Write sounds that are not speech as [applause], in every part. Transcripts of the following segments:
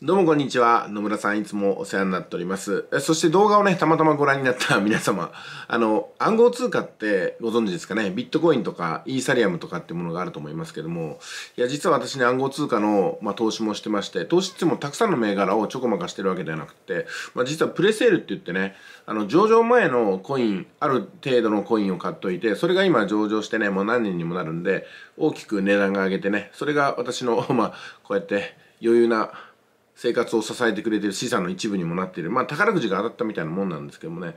どうもこんにちは。野村さんいつもお世話になっております。そして動画をね、たまたまご覧になった [laughs] 皆様、あの、暗号通貨ってご存知ですかねビットコインとかイーサリアムとかってものがあると思いますけども、いや、実は私ね、暗号通貨の、まあ、投資もしてまして、投資ってもたくさんの銘柄をちょこまかしてるわけではなくて、まあ、実はプレセールって言ってね、あの、上場前のコイン、ある程度のコインを買っといて、それが今上場してね、もう何年にもなるんで、大きく値段が上げてね、それが私の、[laughs] まあ、こうやって余裕な、生活を支えてくれてる資産の一部にもなっている、まあ、宝くじが当たったみたいなもんなんですけどもね、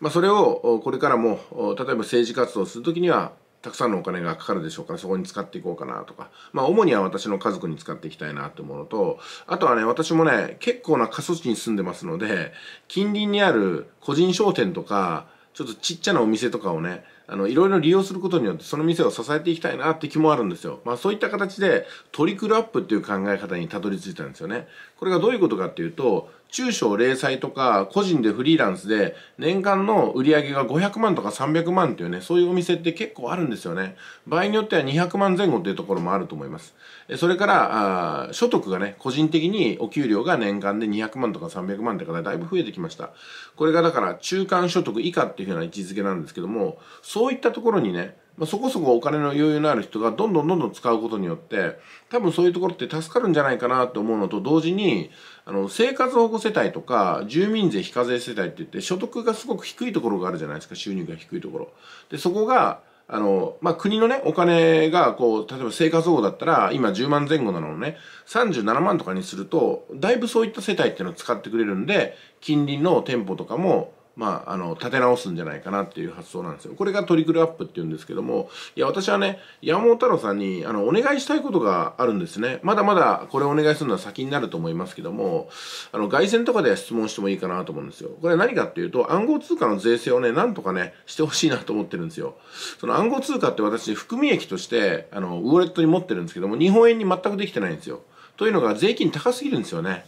まあ、それをこれからも例えば政治活動をする時にはたくさんのお金がかかるでしょうからそこに使っていこうかなとか、まあ、主には私の家族に使っていきたいなと思うのとあとはね私もね結構な過疎地に住んでますので近隣にある個人商店とかちょっとちっちゃなお店とかをねあの、いろいろ利用することによって、その店を支えていきたいなって気もあるんですよ。まあ、そういった形で、トリクルアップっていう考え方にたどり着いたんですよね。これがどういうことかっていうと、中小零細とか個人でフリーランスで年間の売り上げが500万とか300万っていうね、そういうお店って結構あるんですよね。場合によっては200万前後っていうところもあると思います。それから、あ所得がね、個人的にお給料が年間で200万とか300万って方だいぶ増えてきました。これがだから中間所得以下っていうふうな位置づけなんですけども、そういったところにね、まあ、そこそこお金の余裕のある人がどんどんどんどん使うことによって多分そういうところって助かるんじゃないかなと思うのと同時にあの生活保護世帯とか住民税非課税世帯っていって所得がすごく低いところがあるじゃないですか収入が低いところ。でそこがあの、まあ、国のね、お金が、こう、例えば生活保護だったら、今10万前後なのをね、37万とかにすると、だいぶそういった世帯っていうのを使ってくれるんで、近隣の店舗とかも、まあ、あの、立て直すんじゃないかなっていう発想なんですよ。これがトリクルアップっていうんですけども、いや、私はね、山本太郎さんに、あの、お願いしたいことがあるんですね。まだまだこれお願いするのは先になると思いますけども、あの、外線とかで質問してもいいかなと思うんですよ。これ何かっていうと、暗号通貨の税制をね、なんとかね、してほしいなと思ってるんですよ。その暗号通貨って私、含み益として、あの、ウォレットに持ってるんですけども、日本円に全くできてないんですよ。というのが、税金高すぎるんですよね。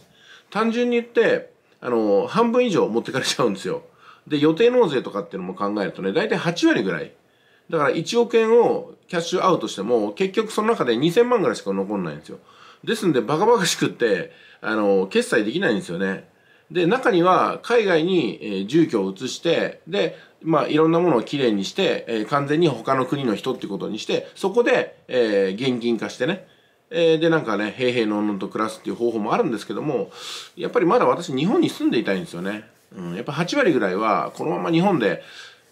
単純に言って、あの、半分以上持ってかれちゃうんですよ。で、予定納税とかっていうのも考えるとね、大体8割ぐらい。だから1億円をキャッシュアウトしても、結局その中で2000万ぐらいしか残んないんですよ。ですんで、バカバカしくって、あの、決済できないんですよね。で、中には海外に、えー、住居を移して、で、まあ、いろんなものをきれいにして、えー、完全に他の国の人ってことにして、そこで、えー、現金化してね、えー、で、なんかね、平々のんのんと暮らすっていう方法もあるんですけども、やっぱりまだ私日本に住んでいたいんですよね。うん、やっぱ8割ぐらいはこのまま日本で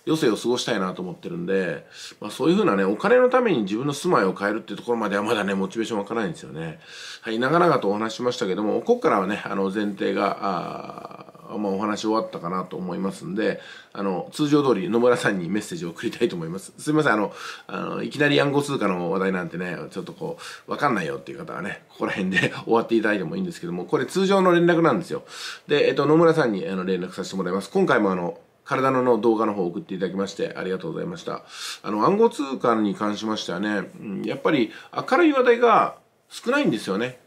余生を過ごしたいなと思ってるんで、まあ、そういうふうなねお金のために自分の住まいを変えるっていうところまではまだねモチベーション湧かないんですよね。はい長々とお話しましたけどもここからはねあの前提があまあ、お話終わったかなと思いますんであの通常通り野村さんにメッセージを送りたいと思いますすいませんあのあのいきなり暗号通貨の話題なんてねちょっとこうわかんないよっていう方はねここら辺で [laughs] 終わっていただいてもいいんですけどもこれ通常の連絡なんですよで、えっと、野村さんにあの連絡させてもらいます今回もあの体のの動画の方送っていただきましてありがとうございました。あの暗号通貨に関しましてはね、うん、やっぱり明るい話題が少ないんですよね。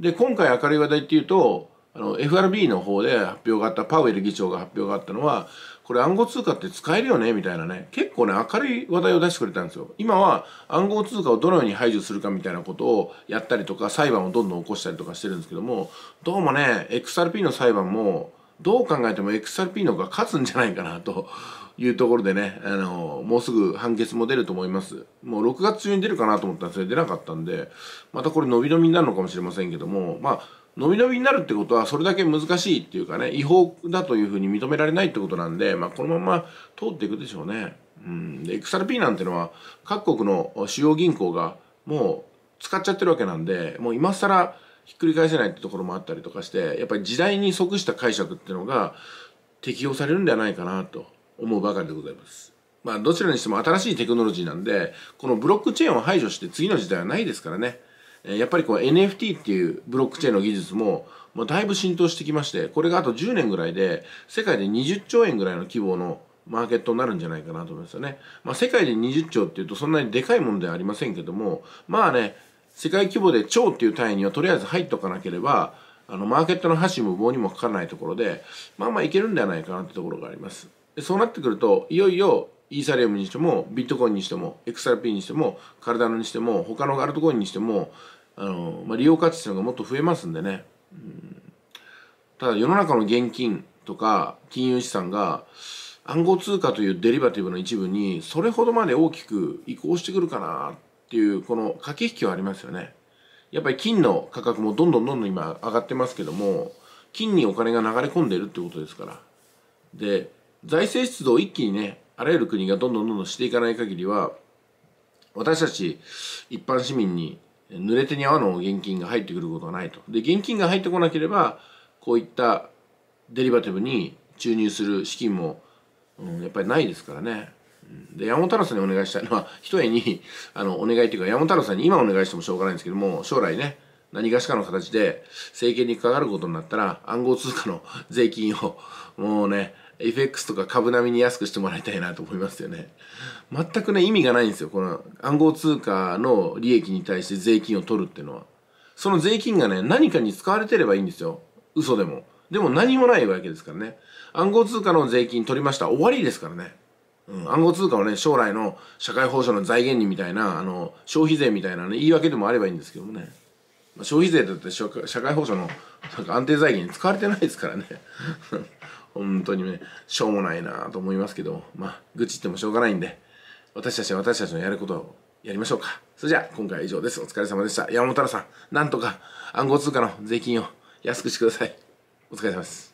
で、今回明るい話題っていうと、あの FRB の方で発表があったパウエル議長が発表があったのはこれ暗号通貨って使えるよねみたいなね結構ね明るい話題を出してくれたんですよ今は暗号通貨をどのように排除するかみたいなことをやったりとか裁判をどんどん起こしたりとかしてるんですけどもどうもね XRP の裁判もどう考えても XRP の方が勝つんじゃないかなというところでね、あの、もうすぐ判決も出ると思います。もう6月中に出るかなと思ったらそれ出なかったんで、またこれ伸び伸びになるのかもしれませんけども、まあ、伸び伸びになるってことはそれだけ難しいっていうかね違法だというふうに認められないってことなんで、まあ、このまま通っていくでしょうね。うん、で XRP なんてのは各国の主要銀行がもう使っちゃってるわけなんでもう今更ひっくり返せないってところもあったりとかしてやっぱり時代に即した解釈っていうのが適用されるんではないかなと思うばかりでございます。まあどちらにしても新しいテクノロジーなんでこのブロックチェーンを排除して次の時代はないですからね。やっぱりこう NFT っていうブロックチェーンの技術も、まあ、だいぶ浸透してきまして、これがあと10年ぐらいで、世界で20兆円ぐらいの規模のマーケットになるんじゃないかなと思いますよね。まあ、世界で20兆っていうとそんなにでかいものではありませんけども、まあね、世界規模で兆っていう単位にはとりあえず入っとかなければ、あの、マーケットの箸も棒にもかからないところで、まあまあいけるんではないかなってところがあります。でそうなってくると、いよいよイーサリアムにしてもビットコインにしても XRP にしてもカルダノにしても他のアルトコインにしてもあの、まあ、利用価値っていうのがもっと増えますんでね、うん、ただ世の中の現金とか金融資産が暗号通貨というデリバティブの一部にそれほどまで大きく移行してくるかなっていうこの駆け引きはありますよねやっぱり金の価格もどんどんどんどん今上がってますけども金にお金が流れ込んでいるってことですからで財政出動を一気にねあらゆる国がどんどんどんどんしていかない限りは、私たち一般市民に濡れ手に合わの現金が入ってくることはないと。で、現金が入ってこなければ、こういったデリバティブに注入する資金も、うん、やっぱりないですからね。で、山本太郎さんにお願いしたいのは、ひとえに、あの、お願いというか、山本太郎さんに今お願いしてもしょうがないんですけども、将来ね、何がしかの形で政権にかかることになったら暗号通貨の税金をもうね FX とか株並みに安くしてもらいたいなと思いますよね全くね意味がないんですよこの暗号通貨の利益に対して税金を取るっていうのはその税金がね何かに使われてればいいんですよ嘘でもでも何もないわけですからね暗号通貨の税金取りました終わりですからねうん、暗号通貨をね、将来の社会保障の財源にみたいな、あの、消費税みたいなね、言い訳でもあればいいんですけどもね。消費税だって社会保障のなんか安定財源に使われてないですからね [laughs] 本当にねしょうもないなと思いますけどまあ愚痴ってもしょうがないんで私たちは私たちのやることをやりましょうかそれじゃあ今回は以上ですお疲れ様でした山本太郎さんなんとか暗号通貨の税金を安くしてくださいお疲れ様です